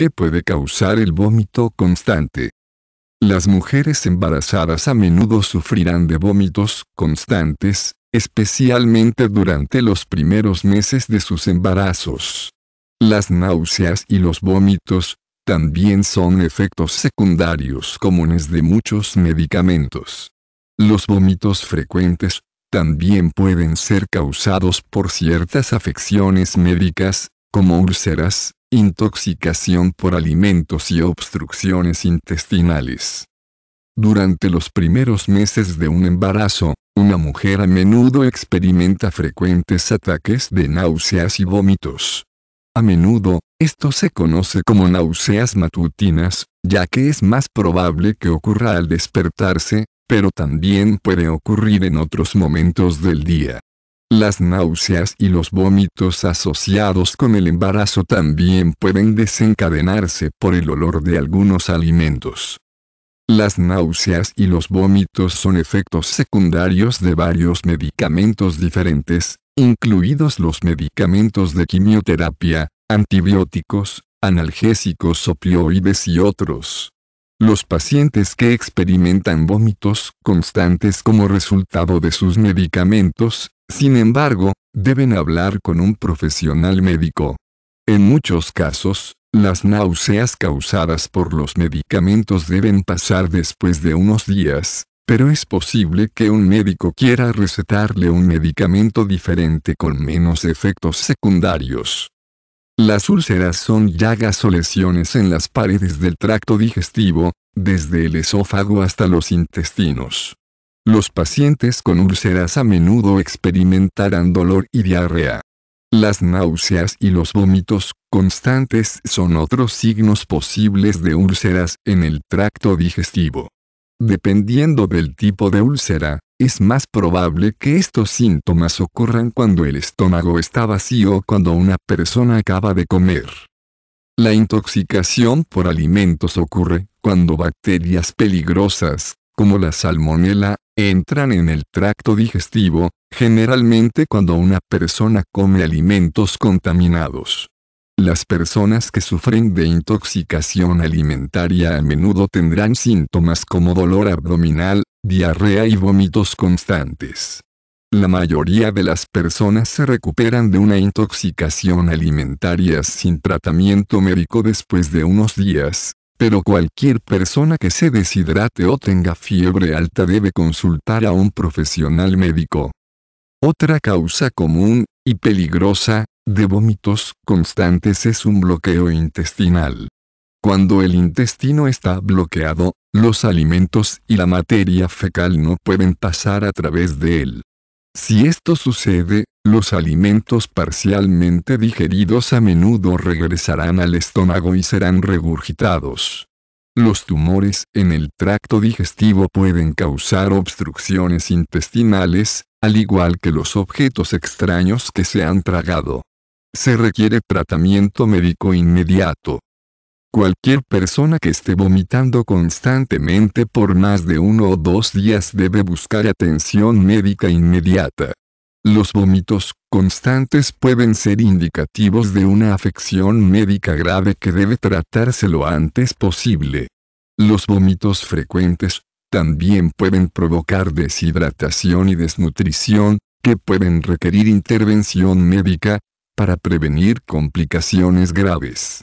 qué puede causar el vómito constante. Las mujeres embarazadas a menudo sufrirán de vómitos constantes, especialmente durante los primeros meses de sus embarazos. Las náuseas y los vómitos también son efectos secundarios comunes de muchos medicamentos. Los vómitos frecuentes también pueden ser causados por ciertas afecciones médicas, como úlceras, intoxicación por alimentos y obstrucciones intestinales. Durante los primeros meses de un embarazo, una mujer a menudo experimenta frecuentes ataques de náuseas y vómitos. A menudo, esto se conoce como náuseas matutinas, ya que es más probable que ocurra al despertarse, pero también puede ocurrir en otros momentos del día. Las náuseas y los vómitos asociados con el embarazo también pueden desencadenarse por el olor de algunos alimentos. Las náuseas y los vómitos son efectos secundarios de varios medicamentos diferentes, incluidos los medicamentos de quimioterapia, antibióticos, analgésicos opioides y otros. Los pacientes que experimentan vómitos constantes como resultado de sus medicamentos sin embargo, deben hablar con un profesional médico. En muchos casos, las náuseas causadas por los medicamentos deben pasar después de unos días, pero es posible que un médico quiera recetarle un medicamento diferente con menos efectos secundarios. Las úlceras son llagas o lesiones en las paredes del tracto digestivo, desde el esófago hasta los intestinos. Los pacientes con úlceras a menudo experimentarán dolor y diarrea. Las náuseas y los vómitos constantes son otros signos posibles de úlceras en el tracto digestivo. Dependiendo del tipo de úlcera, es más probable que estos síntomas ocurran cuando el estómago está vacío o cuando una persona acaba de comer. La intoxicación por alimentos ocurre cuando bacterias peligrosas, como la salmonela, entran en el tracto digestivo, generalmente cuando una persona come alimentos contaminados. Las personas que sufren de intoxicación alimentaria a menudo tendrán síntomas como dolor abdominal, diarrea y vómitos constantes. La mayoría de las personas se recuperan de una intoxicación alimentaria sin tratamiento médico después de unos días, pero cualquier persona que se deshidrate o tenga fiebre alta debe consultar a un profesional médico. Otra causa común, y peligrosa, de vómitos constantes es un bloqueo intestinal. Cuando el intestino está bloqueado, los alimentos y la materia fecal no pueden pasar a través de él. Si esto sucede, los alimentos parcialmente digeridos a menudo regresarán al estómago y serán regurgitados. Los tumores en el tracto digestivo pueden causar obstrucciones intestinales, al igual que los objetos extraños que se han tragado. Se requiere tratamiento médico inmediato. Cualquier persona que esté vomitando constantemente por más de uno o dos días debe buscar atención médica inmediata. Los vómitos constantes pueden ser indicativos de una afección médica grave que debe tratarse lo antes posible. Los vómitos frecuentes también pueden provocar deshidratación y desnutrición, que pueden requerir intervención médica, para prevenir complicaciones graves.